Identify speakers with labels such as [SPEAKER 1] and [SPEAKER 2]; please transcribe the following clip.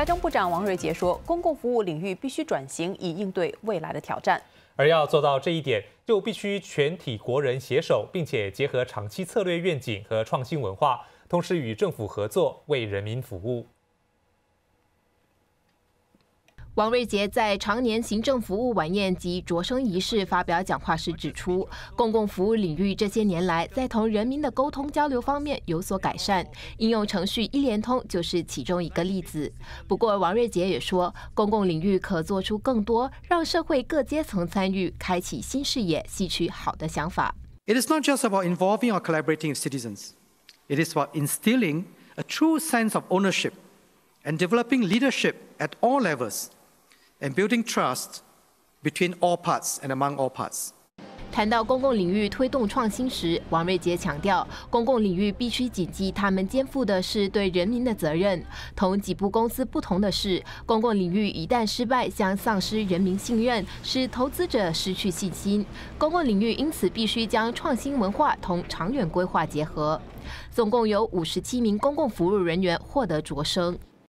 [SPEAKER 1] 财政部长王瑞杰说：“公共服务领域必须转型，以应对未来的挑战。
[SPEAKER 2] 而要做到这一点，就必须全体国人携手，并且结合长期策略愿景和创新文化，同时与政府合作，为人民服务。”
[SPEAKER 1] 王瑞杰在常年行政服务晚宴及着生仪式发表讲话时指出，公共服务领域这些年来在同人民的沟通交流方面有所改善，应用程序一联通就是其中一个例子。不过，王瑞杰也说，公共领域可做出更多让社会各阶层参与、开启新视野、吸取好的想法。
[SPEAKER 3] It is not just about involving or collaborating with citizens. It is about instilling a true sense of ownership and developing leadership at all levels. and all parts and among all parts. building between trust
[SPEAKER 1] 谈到公共领域推动创新时，王瑞杰强调，公共领域必须谨记，他们肩负的是对人民的责任。同几部公司不同的是，公共领域一旦失败，将丧失人民信任，使投资者失去信心。公共领域因此必须将创新文化同长远规划结合。总共有五十七名公共服务人员获得擢升。